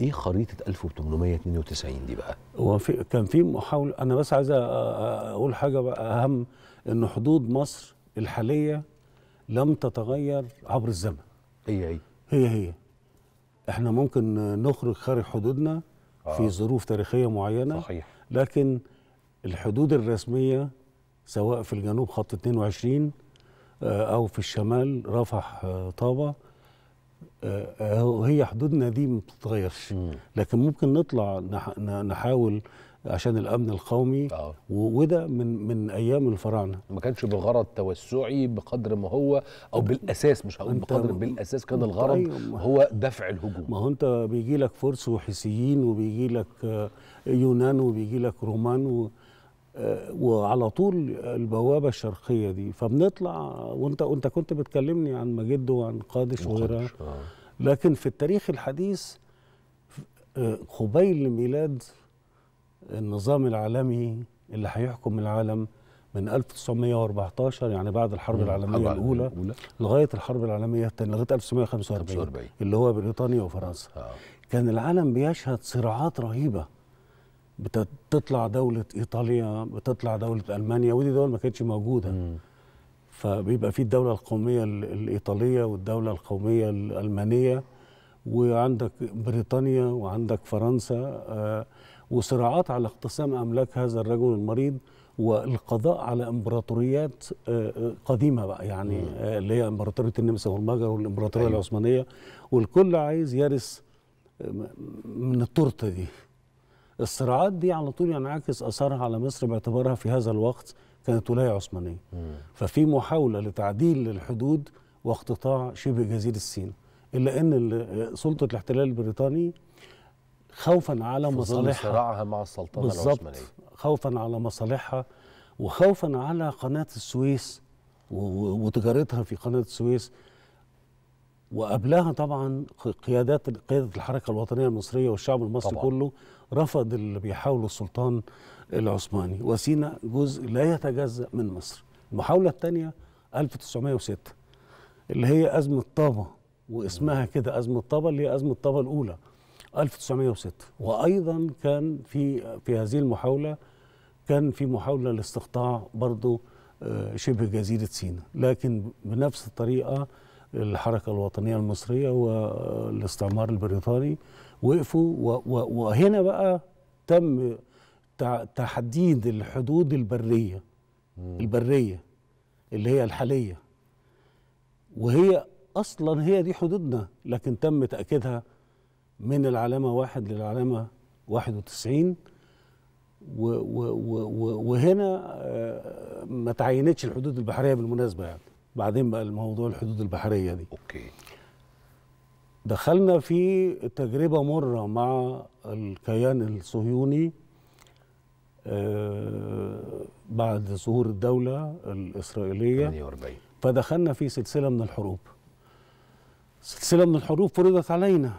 ايه خريطه 1892 دي بقى؟ هو في كان في محاوله انا بس عايز اقول حاجه بقى اهم ان حدود مصر الحاليه لم تتغير عبر الزمن. هي هي هي هي احنا ممكن نخرج خارج حدودنا آه. في ظروف تاريخيه معينه صحيح لكن الحدود الرسميه سواء في الجنوب خط 22 آه، او في الشمال رفح آه، طابه آه، آه، هي حدودنا دي ما بتتغيرش لكن ممكن نطلع نحاول عشان الامن القومي آه. وده من من ايام الفراعنه ما كانش بغرض توسعي بقدر ما هو او بالاساس مش هقول بقدر بالاساس كان الغرض أيوة، هو دفع الهجوم ما هو انت بيجي لك فرس وحسيين وبيجي لك آه، يونان وبيجي لك رومان و آه، وعلى طول البوابه الشرقيه دي فبنطلع وانت وانت كنت بتكلمني عن مجد وعن قادش وغيرها آه. لكن في التاريخ الحديث آه، قبيل ميلاد النظام العالمي اللي هيحكم العالم من 1914 يعني بعد الحرب العالميه الاولى لغايه الحرب العالميه الثانيه لغايه 1945 اللي هو بريطانيا وفرنسا آه. كان العالم بيشهد صراعات رهيبه بتطلع دوله ايطاليا بتطلع دوله المانيا ودي دول ما كانتش موجوده مم. فبيبقى في الدوله القوميه الايطاليه والدوله القوميه الالمانيه وعندك بريطانيا وعندك فرنسا آه، وصراعات على اقتسام املاك هذا الرجل المريض والقضاء على امبراطوريات آه، آه، قديمه بقى يعني اللي هي امبراطوريه النمسا والمجر والامبراطوريه أيوة. العثمانيه والكل عايز يرث من التورته دي الصراعات دي على طول ينعكس يعني اثرها على مصر باعتبارها في هذا الوقت كانت ولايه عثمانيه ففي محاوله لتعديل الحدود واقتطاع شبه جزيره الصين الا ان سلطه الاحتلال البريطاني خوفا على مصالحها صراعها مع السلطنه العثمانيه خوفا على مصالحها وخوفا على قناه السويس وتجارتها في قناه السويس وقبلها طبعا قيادات قياده الحركه الوطنيه المصريه والشعب المصري طبعا. كله رفض اللي بيحاوله السلطان العثماني وسينا جزء لا يتجزا من مصر المحاوله الثانيه 1906 اللي هي ازمه طابا واسمها كده ازمه طابا اللي هي ازمه طابا الاولى 1906 وايضا كان في في هذه المحاوله كان في محاوله لاستقطاع برضه آه، شبه جزيره سينا لكن بنفس الطريقه الحركة الوطنية المصرية والاستعمار البريطاني وقفوا وهنا بقى تم تحديد الحدود البرية البرية اللي هي الحالية وهي أصلا هي دي حدودنا لكن تم تأكيدها من العلامة واحد للعلامة 91 و وهنا آه، ما تعينتش الحدود البحرية بالمناسبة يعني بعدين بقى الموضوع الحدود البحريه دي اوكي دخلنا في تجربه مره مع الكيان الصهيوني آه، بعد ظهور الدوله الاسرائيليه 48 فدخلنا في سلسله من الحروب سلسله من الحروب فرضت علينا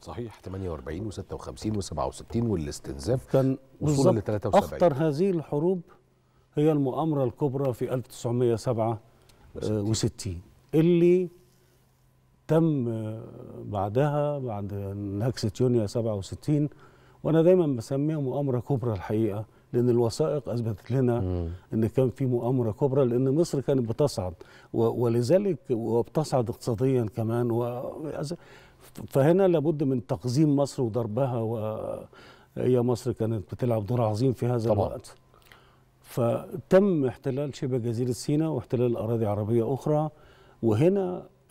صحيح 48 و56 و67 والاستنزاف كان وصولا ل 73 اخطر هذه الحروب هي المؤامره الكبرى في 1907 آه، وستين اللي تم آه، بعدها بعد نكسة يونيو 67 وانا دايما بسميها مؤامره كبرى الحقيقه لان الوثائق اثبتت لنا مم. ان كان في مؤامره كبرى لان مصر كانت بتصعد ولذلك وبتصعد اقتصاديا كمان و فهنا لابد من تقزيم مصر وضربها وهي مصر كانت بتلعب دور عظيم في هذا طبعا. الوقت فتم احتلال شبه جزيرة سيناء واحتلال أراضي عربية أخرى وهنا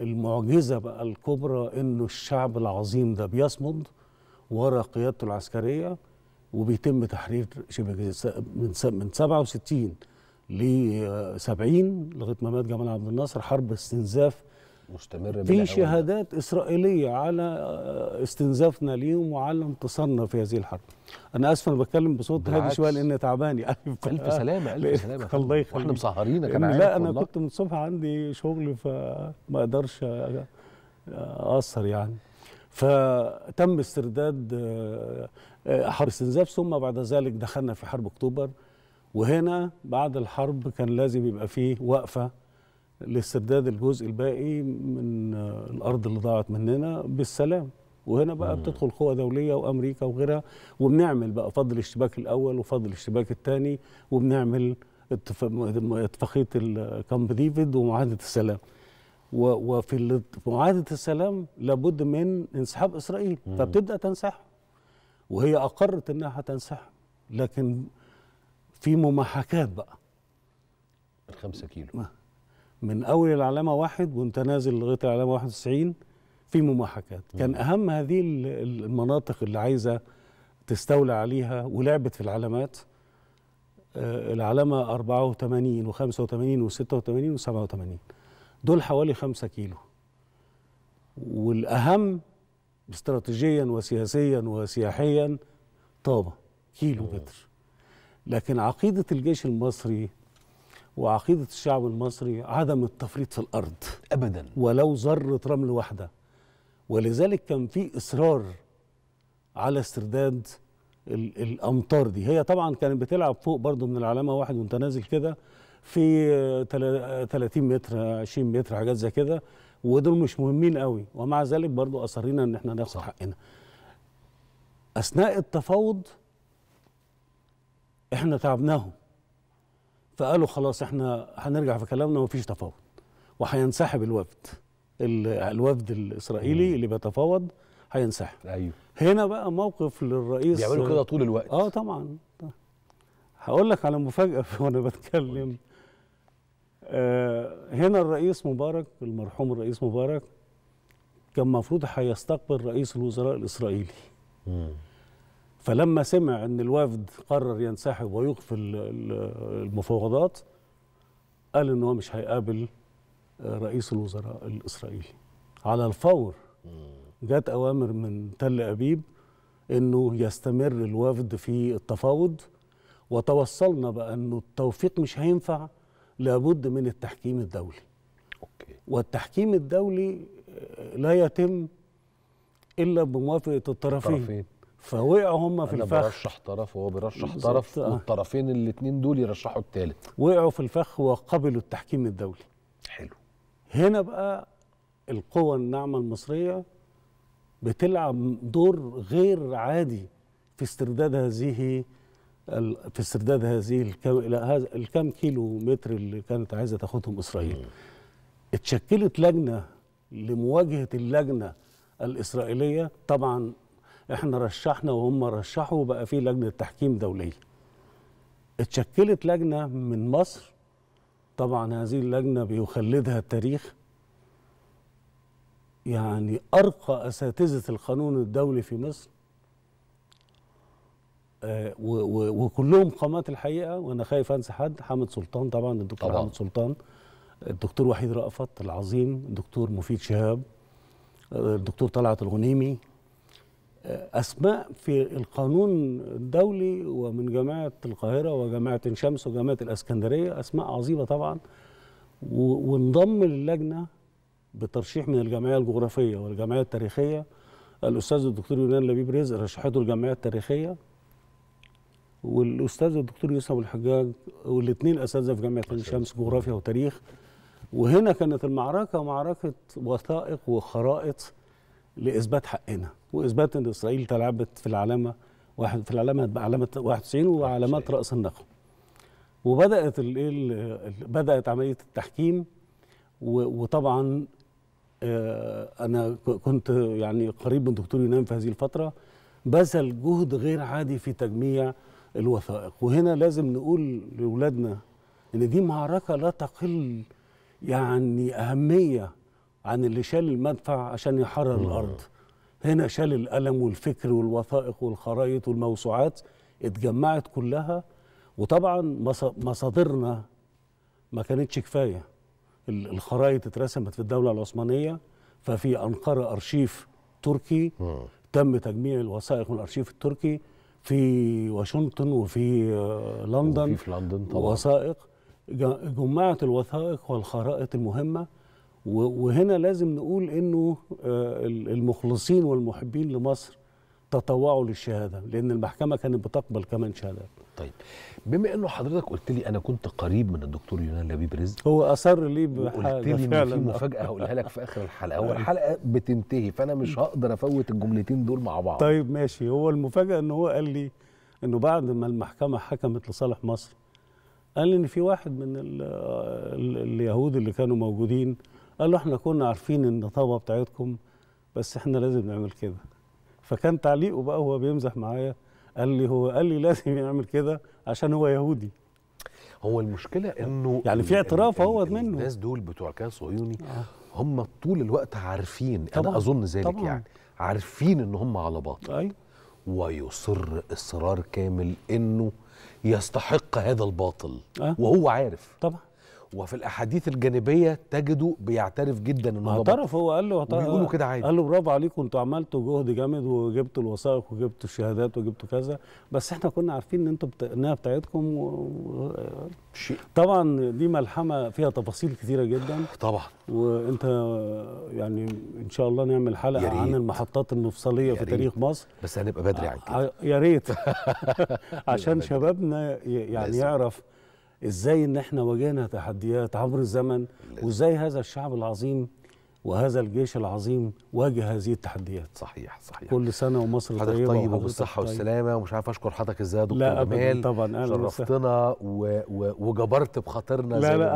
المعجزة بقى الكبرى إنه الشعب العظيم ده بيصمد ورا قيادته العسكرية وبيتم تحرير شبه جزيرة من من 67 ل 70 لغاية ما مات جمال عبد الناصر حرب استنزاف مستمر في شهادات اسرائيليه على آه، استنزافنا ليهم وعلى انتصارنا في هذه الحرب انا اسف انا بتكلم بصوت هادي شويه لان تعباني الف الف سلامه الف آه، سلامه الله يخليك واحنا مصهرينك كمان لا انا والله. كنت من الصبح عندي شغل فما اقدرش آه، اقصر يعني فتم استرداد حرب استنزاف ثم بعد ذلك دخلنا في حرب اكتوبر وهنا بعد الحرب كان لازم يبقى فيه وقفه لاسترداد الجزء الباقي من الارض اللي ضاعت مننا بالسلام وهنا بقى بتدخل قوى دوليه وامريكا وغيرها وبنعمل بقى فضل الاشتباك الاول وفضل الاشتباك الثاني وبنعمل اتفاقيه الكامب ديفيد ومعاهده السلام وفي معاهده السلام لابد من انسحاب اسرائيل فبتبدا تنسحب وهي اقرت انها هتنسحب لكن في مماحكات بقى الخمسة كيلو من اول العلامه واحد وانت نازل لغايه العلامه 91 في مماحكات كان اهم هذه المناطق اللي عايزه تستولى عليها ولعبت في العلامات آه، العلامه 84 و85 و86 و87 دول حوالي 5 كيلو والاهم استراتيجيا وسياسيا وسياحيا طابه كيلو متر لكن عقيده الجيش المصري وعقيدة الشعب المصري عدم التفريط في الأرض أبدا ولو ذرة رمل واحدة ولذلك كان في إصرار على استرداد الأمطار دي هي طبعا كانت بتلعب فوق برضو من العلامة واحد وانت نازل كده في 30 متر 20 متر حاجات زي كده ودول مش مهمين قوي ومع ذلك برضو أصرينا إن احنا ناخد حقنا أثناء التفاوض احنا تعبناهم فقالوا خلاص احنا هنرجع في كلامنا ومفيش تفاوض وهينسحب الوفد الوفد الاسرائيلي اللي بيتفاوض هينسحب ايوه هنا بقى موقف للرئيس بيعملوا كده طول الوقت اه طبعا هقول لك على مفاجاه وانا بتكلم آه هنا الرئيس مبارك المرحوم الرئيس مبارك كان المفروض هيستقبل رئيس الوزراء الاسرائيلي مم. فلما سمع ان الوفد قرر ينسحب ويقفل المفاوضات قال ان هو مش هيقابل آه، رئيس الوزراء الاسرائيلي على الفور جت اوامر من تل ابيب انه يستمر الوفد في التفاوض وتوصلنا بانه التوفيق مش هينفع لابد من التحكيم الدولي أوكي. والتحكيم الدولي آه، لا يتم الا بموافقه الطرفين فوقعوا هم في الفخ برشح طرف وهو بيرشح طرف آه. والطرفين الاثنين دول يرشحوا الثالث وقعوا في الفخ وقبلوا التحكيم الدولي حلو هنا بقى القوى الناعمه المصريه بتلعب دور غير عادي في استرداد هذه في استرداد هذه الكم الكم كيلو متر اللي كانت عايزه تاخدهم اسرائيل اتشكلت لجنه لمواجهه اللجنه الاسرائيليه طبعا احنا رشحنا وهم رشحوا وبقى في لجنه تحكيم دوليه اتشكلت لجنه من مصر طبعا هذه اللجنه بيخلدها التاريخ يعني ارقى اساتذه القانون الدولي في مصر آه، وكلهم قامات الحقيقه وانا خايف انسى حد حامد سلطان طبعا الدكتور طبعا. حامد سلطان الدكتور وحيد رأفت العظيم الدكتور مفيد شهاب آه، الدكتور طلعت الغنيمي أسماء في القانون الدولي ومن جامعة القاهرة وجامعة شمس وجامعة الإسكندرية أسماء عظيمة طبعا وانضم للجنة بترشيح من الجمعية الجغرافية والجمعية التاريخية الأستاذ الدكتور يونان لبيب رزق رشحته الجمعية التاريخية والأستاذ الدكتور يوسف الحجاج والاثنين أساتذة في جامعة شمس جغرافيا وتاريخ وهنا كانت المعركة معركة وثائق وخرائط لاثبات حقنا واثبات ان اسرائيل تلعبت في العلامه واحد في العلامه علامه 91 وعلامات راس النخل وبدات الايه بدات عمليه التحكيم وطبعا آه، انا كنت يعني قريب من دكتور يونان في هذه الفتره بذل جهد غير عادي في تجميع الوثائق وهنا لازم نقول لاولادنا ان دي معركه لا تقل يعني اهميه عن اللي شال المدفع عشان يحرر الارض هنا شال القلم والفكر والوثائق والخرايط والموسوعات اتجمعت كلها وطبعا مصادرنا ما كانتش كفايه الخرايط اترسمت في الدوله العثمانيه ففي انقره ارشيف تركي تم تجميع الوثائق من الارشيف التركي في واشنطن وفي آه، لندن وفي في لندن طبعا وثائق جمعت الوثائق والخرائط المهمه وهنا لازم نقول انه آه، المخلصين والمحبين لمصر تطوعوا للشهاده لان المحكمه كانت بتقبل كمان شهادات طيب بما انه حضرتك قلت لي انا كنت قريب من الدكتور يونان لبيب رزق هو اصر لي قلت لي ان في مفاجاه هقولها لك في اخر الحلقه هو آه. الحلقه بتنتهي فانا مش هقدر افوت الجملتين دول مع بعض طيب ماشي هو المفاجاه ان هو قال لي انه بعد ما المحكمه حكمت لصالح مصر قال لي ان في واحد من آه، اليهود اللي كانوا موجودين قال له احنا كنا عارفين النطابه بتاعتكم بس احنا لازم نعمل كده فكان تعليقه بقى هو بيمزح معايا قال لي هو قال لي لازم يعمل كده عشان هو يهودي هو المشكله انه يعني في اعتراف هو منه الناس دول بتوع كان صهيوني آه. هم طول الوقت عارفين طبعًا. انا اظن ذلك طبعًا. يعني عارفين ان هم على باطل أي. ويصر اصرار كامل انه يستحق هذا الباطل أه؟ وهو عارف طبعا وفي الاحاديث الجانبيه تجده بيعترف جدا انه اعترف هو قال له بيقولوا كده عادي قال له برافو عليكم انتوا عملتوا جهد جامد وجبتوا الوثائق وجبتوا الشهادات وجبتوا كذا بس احنا كنا عارفين ان انتوا بت... انها بتاعتكم و... طبعا دي ملحمه فيها تفاصيل كثيره جدا طبعا وانت يعني ان شاء الله نعمل حلقه ياريت. عن المحطات المفصليه في تاريخ مصر بس هنبقى بدري عن كده يا ريت عشان شبابنا يعني يعرف ازاي ان احنا واجهنا تحديات عبر الزمن وازاي هذا الشعب العظيم وهذا الجيش العظيم واجه هذه التحديات صحيح صحيح كل سنه ومصر طيبه طيب وبالصحه طيب. والسلامه ومش عارف اشكر حضرتك ازاي يا دكتور جمال طبعا شرفتنا و... و... وجبرت بخاطرنا لا زي لا